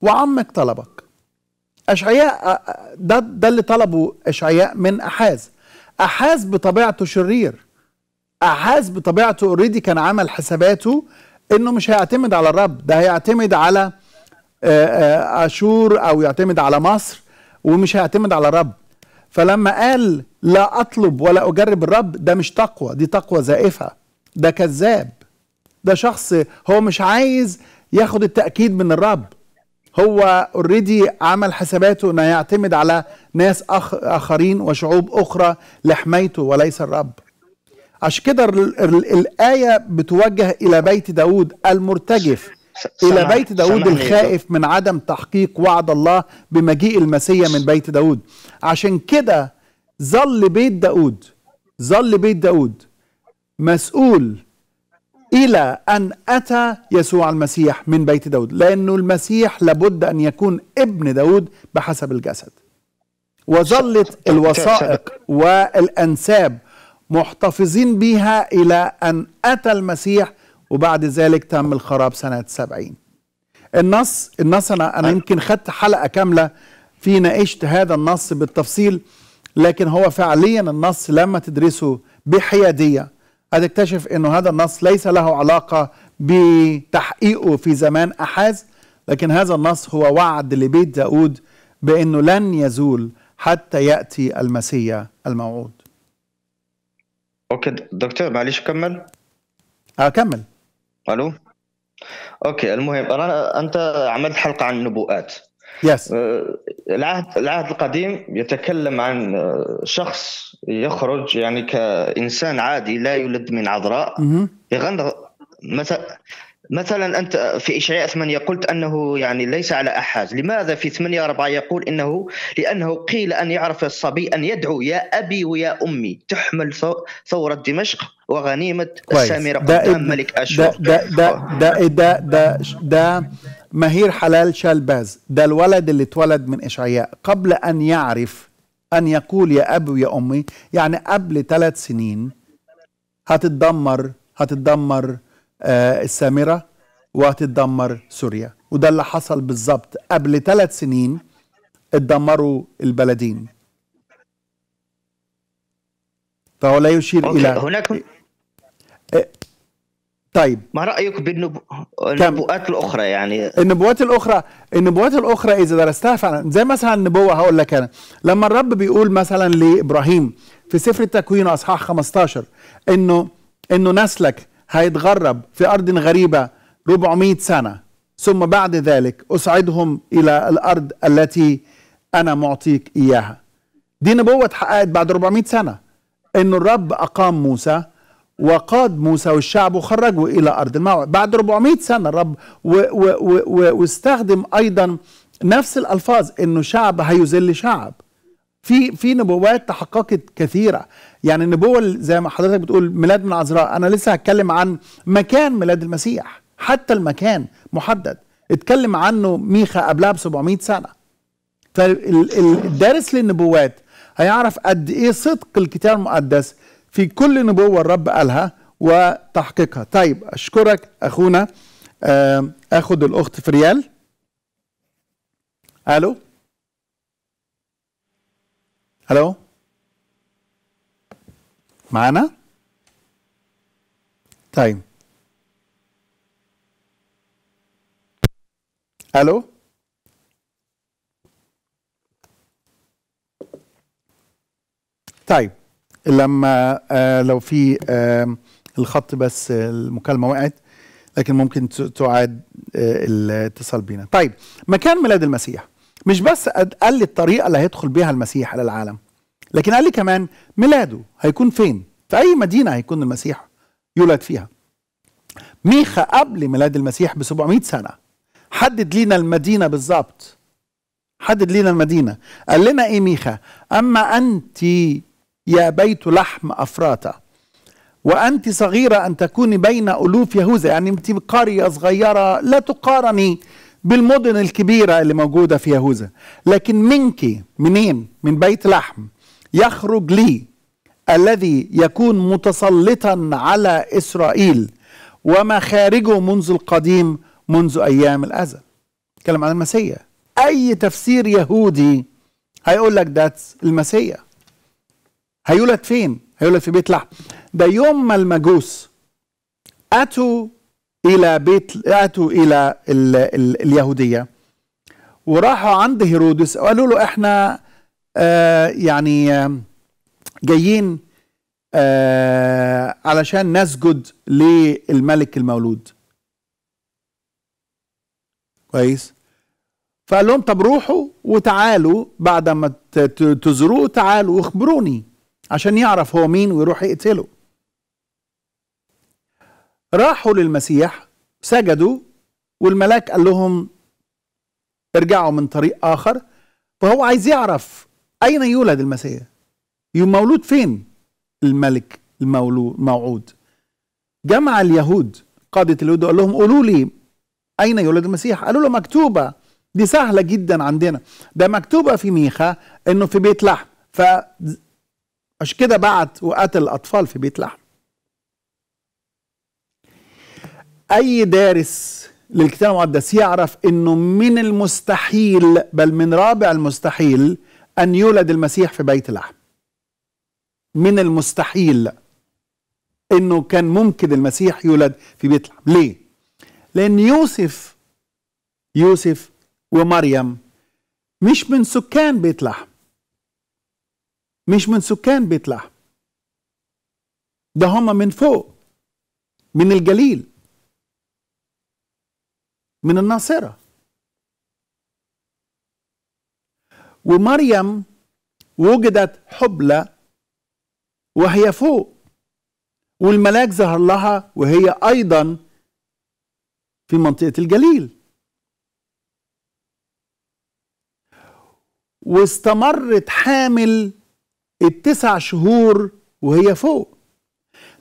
وعمك طلبك اشعياء ده ده اللي طلبه اشعياء من احاز احاز بطبيعته شرير احاز بطبيعته اوريدي كان عمل حساباته انه مش هيعتمد على الرب ده هيعتمد على اشور او يعتمد على مصر ومش هيعتمد على الرب فلما قال لا اطلب ولا اجرب الرب ده مش تقوى دي تقوى زائفه ده كذاب ده شخص هو مش عايز ياخد التاكيد من الرب هو اوريدي عمل حساباته انه يعتمد على ناس أخ اخرين وشعوب اخرى لحمايته وليس الرب عشان كده الآية بتوجه إلى بيت داود المرتجف إلى بيت داود الخائف من عدم تحقيق وعد الله بمجيء المسيح من بيت داود عشان كده ظل بيت داود ظل بيت داود مسؤول إلى أن أتى يسوع المسيح من بيت داود لأنه المسيح لابد أن يكون ابن داود بحسب الجسد وظلت الوثائق والأنساب محتفظين بها إلى أن أتى المسيح وبعد ذلك تم الخراب سنة سبعين النص النص أنا, أنا أيوة. يمكن خدت حلقة كاملة في ناقشت هذا النص بالتفصيل لكن هو فعليا النص لما تدرسه بحيادية هتكتشف انه هذا النص ليس له علاقة بتحقيقه في زمان أحاز لكن هذا النص هو وعد لبيت داود بأنه لن يزول حتى يأتي المسيا الموعود اوكي دكتور معلش كمل اكمل آه، الو اوكي المهم انا انت عملت حلقه عن النبوءات yes. آه، العهد العهد القديم يتكلم عن آه، شخص يخرج يعني كانسان عادي لا يلد من عذراء mm-hmm. يغنى مثلا مثلا انت في اشعياء 8 قلت انه يعني ليس على احاز، لماذا في 8 4 يقول انه لانه قيل ان يعرف الصبي ان يدعو يا ابي ويا امي تحمل ثوره دمشق وغنيمه السامره قدام ملك اشور ده ده ده ده ده, ده, ده, ده مهير حلال شالباز ده الولد اللي اتولد من إشعياء قبل أن يعرف أن يقول يا أبي يا أمي يعني قبل ثلاث سنين هتتدمر هتتدمر آه السامرة وهتتدمر سوريا وده اللي حصل بالظبط قبل ثلاث سنين اتدمروا البلدين فهو لا يشير إلى هناك إيه؟ طيب ما رايك بالنبوءات الاخرى يعني النبوات الاخرى النبوات الاخرى اذا درستها فعلا زي مثلا النبوه هقول لك انا لما الرب بيقول مثلا لابراهيم في سفر التكوين اصحاح 15 انه انه نسلك هيتغرب في ارض غريبه 400 سنه ثم بعد ذلك اسعدهم الى الارض التي انا معطيك اياها دي نبوه اتحققت بعد 400 سنه انه الرب اقام موسى وقاد موسى والشعب وخرجوا إلى أرض الموعد بعد 400 سنة الرب واستخدم أيضا نفس الألفاظ أنه شعب هيذل شعب في في نبوات تحققت كثيره يعني النبوه زي ما حضرتك بتقول ميلاد من عذراء انا لسه هتكلم عن مكان ميلاد المسيح حتى المكان محدد اتكلم عنه ميخا قبلها ب 700 سنه فالدارس للنبوات هيعرف قد ايه صدق الكتاب المقدس في كل نبوة الرب قالها وتحقيقها طيب أشكرك أخونا أخد الأخت فريال ألو ألو معانا طيب ألو طيب لما آه، لو في آه، الخط بس آه، المكالمه وقعت لكن ممكن تعاد الاتصال بينا طيب مكان ميلاد المسيح مش بس قال لي الطريقه اللي هيدخل بيها المسيح على العالم لكن قال لي كمان ميلاده هيكون فين في اي مدينه هيكون المسيح يولد فيها ميخا قبل ميلاد المسيح ب 700 سنه حدد لينا المدينه بالظبط حدد لينا المدينه قال لنا ايه ميخا اما انت يا بيت لحم أفراتا وأنت صغيرة أن تكوني بين ألوف يهوذا يعني أنت قرية صغيرة لا تقارني بالمدن الكبيرة اللي موجودة في يهوذا لكن منك منين من بيت لحم يخرج لي الذي يكون متسلطا على إسرائيل وما خارجه منذ القديم منذ أيام الأزل كلام عن المسيح أي تفسير يهودي هيقول لك ده المسيح هيولد فين هيولد في بيت لحم ده يوم ما المجوس اتوا الى بيت اتوا الى ال... ال... اليهوديه وراحوا عند هيرودس وقالوا له احنا آه يعني آه، جايين آه علشان نسجد للملك المولود كويس فقال لهم طب روحوا وتعالوا بعد ما تزوروه تعالوا واخبروني عشان يعرف هو مين ويروح يقتله راحوا للمسيح سجدوا والملاك قال لهم ارجعوا من طريق آخر فهو عايز يعرف أين يولد المسيح مولود فين الملك الموعود جمع اليهود قادة اليهود قال لهم قولوا لي أين يولد المسيح قالوا له مكتوبة دي سهلة جدا عندنا ده مكتوبة في ميخا أنه في بيت لحم ف عشان كده بعت وقتل الأطفال في بيت لحم أي دارس للكتاب المقدس يعرف أنه من المستحيل بل من رابع المستحيل أن يولد المسيح في بيت لحم من المستحيل أنه كان ممكن المسيح يولد في بيت لحم ليه؟ لأن يوسف يوسف ومريم مش من سكان بيت لحم مش من سكان بيت لحم ده هم من فوق من الجليل من الناصرة ومريم وجدت حبلى وهي فوق والملاك ظهر لها وهي أيضا في منطقة الجليل واستمرت حامل التسع شهور وهي فوق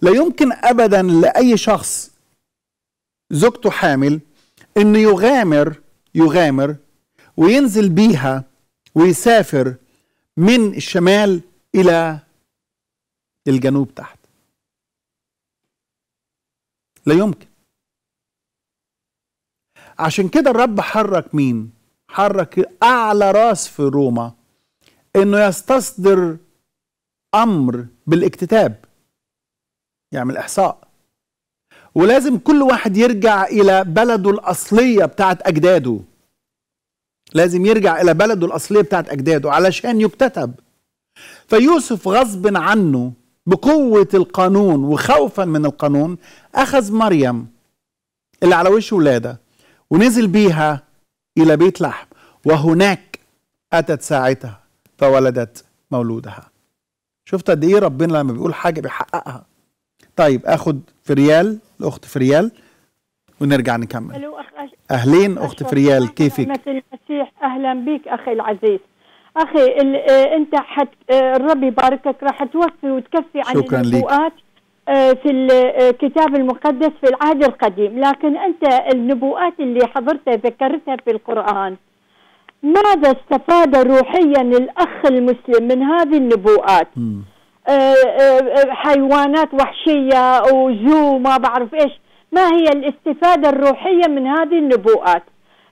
لا يمكن ابدا لاي شخص زوجته حامل انه يغامر يغامر وينزل بيها ويسافر من الشمال الى الجنوب تحت لا يمكن عشان كده الرب حرك مين حرك اعلى راس في روما انه يستصدر امر بالاكتتاب يعمل احصاء ولازم كل واحد يرجع الى بلده الاصليه بتاعت اجداده لازم يرجع الى بلده الاصليه بتاعت اجداده علشان يكتتب فيوسف غصب عنه بقوه القانون وخوفا من القانون اخذ مريم اللي على وش ولاده ونزل بيها الى بيت لحم وهناك اتت ساعتها فولدت مولودها شفت قد ايه ربنا لما بيقول حاجه بيحققها طيب اخد فريال الاخت فريال ونرجع نكمل اهلين اخت فريال كيفك المسيح اهلا بيك اخي العزيز اخي آه، انت حت... آه، الرب يباركك راح توفي وتكفي عن النبوءات آه، في الكتاب المقدس في العهد القديم لكن انت النبوءات اللي حضرتها ذكرتها في القران ماذا استفاد روحيا الأخ المسلم من هذه النبوءات م. آه، آه، آه، حيوانات وحشية وزو ما بعرف إيش ما هي الاستفادة الروحية من هذه النبوءات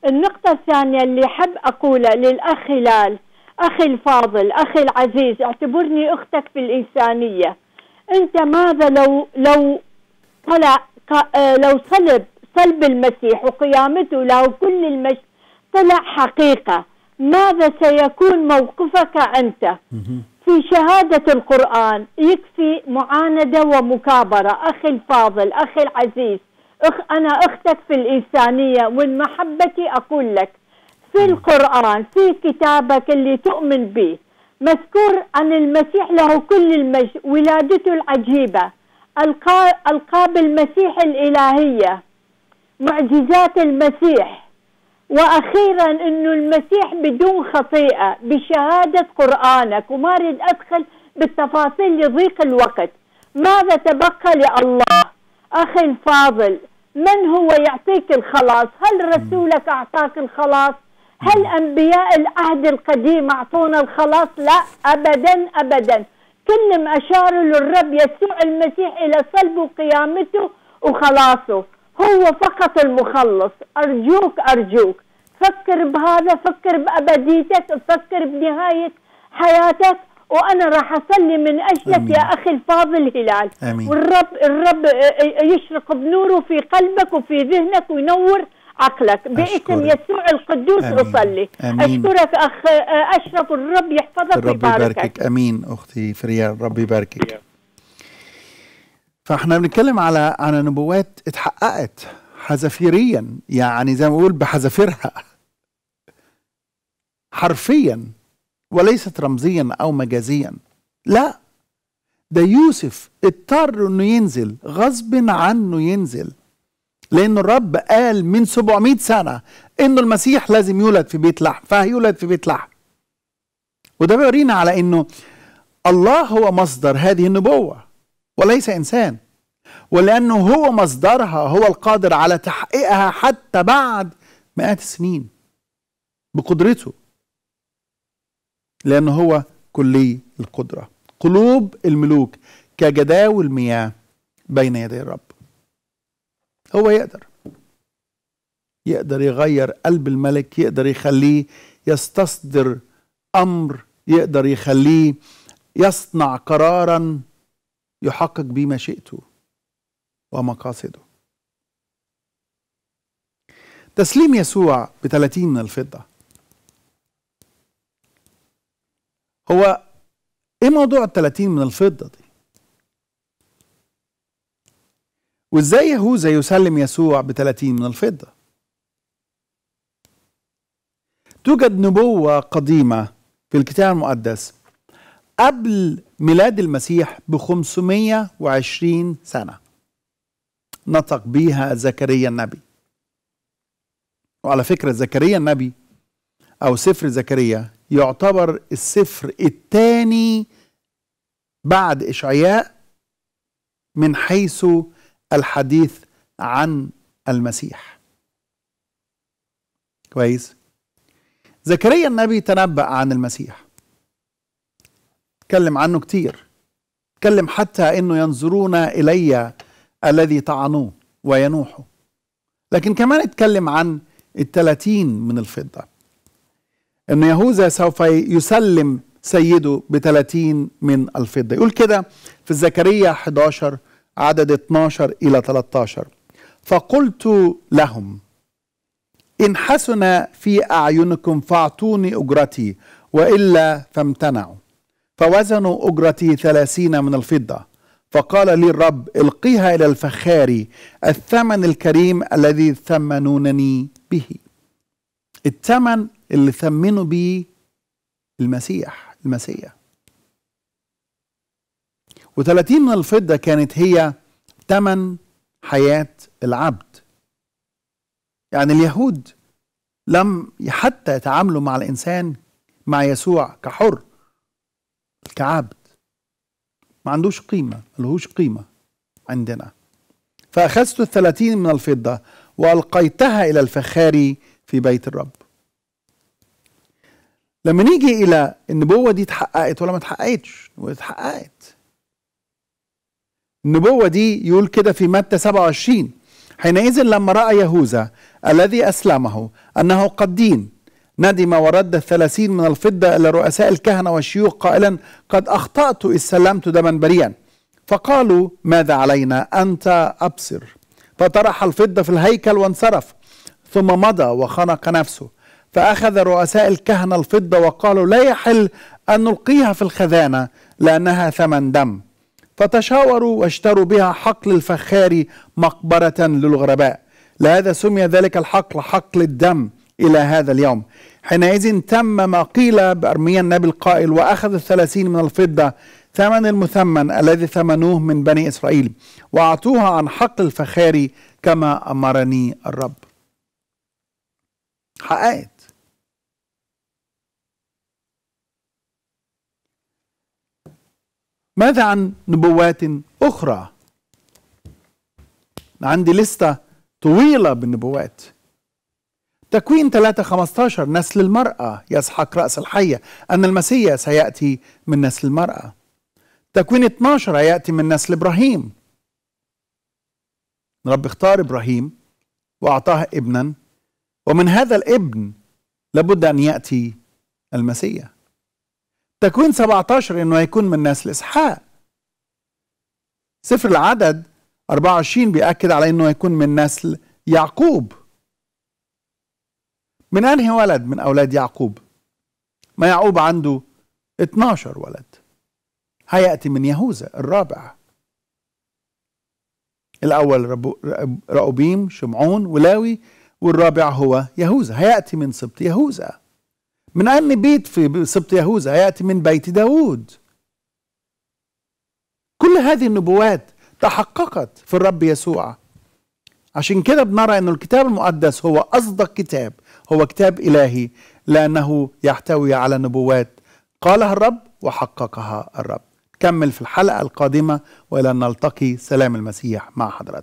النقطة الثانية اللي حب أقولها للأخ هلال أخي الفاضل أخي العزيز اعتبرني أختك في الإنسانية أنت ماذا لو لو طلع لو صلب صلب المسيح وقيامته له كل المجد طلع حقيقه ماذا سيكون موقفك انت في شهاده القران يكفي معانده ومكابره اخي الفاضل اخي العزيز أخ أنا أختك في الإنسانية ومن محبتي أقول لك في القرآن في كتابك اللي تؤمن به مذكور عن المسيح له كل المجد ولادته العجيبة ألقاب المسيح الإلهية معجزات المسيح واخيرا انه المسيح بدون خطيئه بشهاده قرانك وما اريد ادخل بالتفاصيل لضيق الوقت ماذا تبقى لله اخي الفاضل من هو يعطيك الخلاص هل رسولك اعطاك الخلاص هل انبياء العهد القديم اعطونا الخلاص لا ابدا ابدا كلهم اشاروا للرب يسوع المسيح الى صلبه وقيامته وخلاصه هو فقط المخلص ارجوك ارجوك فكر بهذا فكر بأبديتك فكر بنهاية حياتك وانا راح اصلي من اجلك أمين. يا اخي الفاضل هلال أمين. والرب الرب آه، آه، يشرق بنوره في قلبك وفي ذهنك وينور عقلك باسم يسوع القدوس أمين. اصلي أمين. اشكرك اخ آه، اشرف الرب يحفظك الرب ويباركك يباركك. امين اختي فريال الرب يباركك فاحنا بنتكلم على على نبوات اتحققت حذافيريا يعني زي ما بقول بحذافيرها حرفيا وليست رمزيا او مجازيا لا ده يوسف اضطر انه ينزل غصب عنه ينزل لان الرب قال من 700 سنه انه المسيح لازم يولد في بيت لحم فهيولد في بيت لحم وده بيورينا على انه الله هو مصدر هذه النبوه وليس انسان ولانه هو مصدرها هو القادر على تحقيقها حتى بعد مئات السنين بقدرته لأنه هو كلي القدرة قلوب الملوك كجداول مياه بين يدي الرب هو يقدر يقدر يغير قلب الملك يقدر يخليه يستصدر امر يقدر يخليه يصنع قرارا يحقق بما مشيئته ومقاصده تسليم يسوع ب 30 من الفضه هو ايه موضوع ال 30 من الفضه دي؟ وازاي يهوذا يسلم يسوع ب 30 من الفضه؟ توجد نبوه قديمه في الكتاب المقدس قبل ميلاد المسيح ب 520 سنه نطق بها زكريا النبي وعلى فكره زكريا النبي او سفر زكريا يعتبر السفر الثاني بعد إشعياء من حيث الحديث عن المسيح كويس زكريا النبي تنبأ عن المسيح تكلم عنه كتير تكلم حتى انه ينظرون الي الذي طعنوه وينوحوا لكن كمان اتكلم عن التلاتين من الفضه أن يهوذا سوف يسلم سيده ب 30 من الفضة يقول كده في زكريا 11 عدد 12 إلى 13 فقلت لهم إن حسن في أعينكم فاعطوني أجرتي وإلا فامتنعوا فوزنوا أجرتي 30 من الفضة فقال لي الرب القيها إلى الفخاري الثمن الكريم الذي ثمنونني به الثمن اللي ثمنوا بيه المسيح المسيح و30 من الفضة كانت هي ثمن حياة العبد يعني اليهود لم حتى يتعاملوا مع الإنسان مع يسوع كحر كعبد ما عندوش قيمة ملهوش قيمة عندنا فأخذت الثلاثين من الفضة وألقيتها إلى الفخاري في بيت الرب لما نيجي الى النبوه دي اتحققت ولا ما اتحققتش اتحققت النبوه دي يقول كده في متى 27 حينئذ لما راى يهوذا الذي اسلمه انه قد دين ندم ورد الثلاثين من الفضه الى رؤساء الكهنه والشيوخ قائلا قد اخطات اذ سلمت دما بريا فقالوا ماذا علينا انت ابصر فطرح الفضه في الهيكل وانصرف ثم مضى وخنق نفسه فأخذ رؤساء الكهنة الفضة وقالوا لا يحل أن نلقيها في الخزانة لأنها ثمن دم فتشاوروا واشتروا بها حقل الفخاري مقبرة للغرباء لهذا سمي ذلك الحقل حقل الدم إلى هذا اليوم حينئذ تم ما قيل بأرميا النبي القائل وأخذ الثلاثين من الفضة ثمن المثمن الذي ثمنوه من بني إسرائيل وأعطوها عن حقل الفخاري كما أمرني الرب حققت ماذا عن نبوات أخرى عندي لستة طويلة بالنبوات تكوين 3 15 نسل المرأة يسحق رأس الحية أن المسيح سيأتي من نسل المرأة تكوين 12 هيأتي من نسل إبراهيم رب اختار إبراهيم وأعطاه ابنا ومن هذا الابن لابد أن يأتي المسيح تكوين 17 انه هيكون من نسل اسحاق سفر العدد 24 بيأكد على انه هيكون من نسل يعقوب من انهي ولد من اولاد يعقوب ما يعقوب عنده 12 ولد هيأتي من يهوذا الرابع الأول رأوبيم شمعون ولاوي والرابع هو يهوذا هيأتي من سبط يهوذا من أهم بيت في سبط يهوذا يأتي من بيت داود كل هذه النبوات تحققت في الرب يسوع عشان كده بنرى أن الكتاب المقدس هو أصدق كتاب هو كتاب إلهي لأنه يحتوي على نبوات قالها الرب وحققها الرب كمل في الحلقة القادمة وإلى أن نلتقي سلام المسيح مع حضراتكم